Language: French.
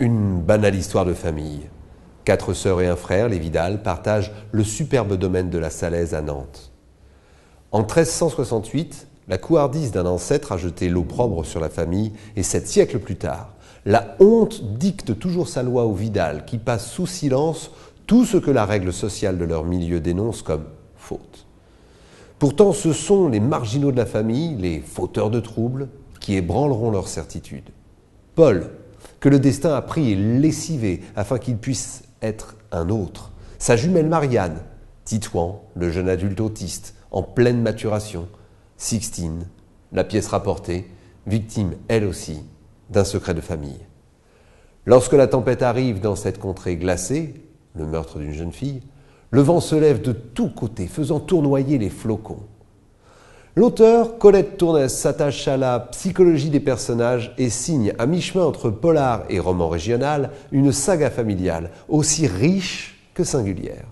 Une banale histoire de famille. Quatre sœurs et un frère, les Vidal, partagent le superbe domaine de la Salaise à Nantes. En 1368, la couardise d'un ancêtre a jeté l'opprobre sur la famille et sept siècles plus tard, la honte dicte toujours sa loi aux Vidal qui passent sous silence tout ce que la règle sociale de leur milieu dénonce comme faute. Pourtant, ce sont les marginaux de la famille, les fauteurs de troubles, qui ébranleront leur certitude. Paul, que le destin a pris et lessivé afin qu'il puisse être un autre. Sa jumelle Marianne, Titouan, le jeune adulte autiste, en pleine maturation, Sixtine, la pièce rapportée, victime elle aussi d'un secret de famille. Lorsque la tempête arrive dans cette contrée glacée, le meurtre d'une jeune fille, le vent se lève de tous côtés, faisant tournoyer les flocons. L'auteur Colette Tournès s'attache à la psychologie des personnages et signe, à mi-chemin entre polar et roman régional, une saga familiale aussi riche que singulière.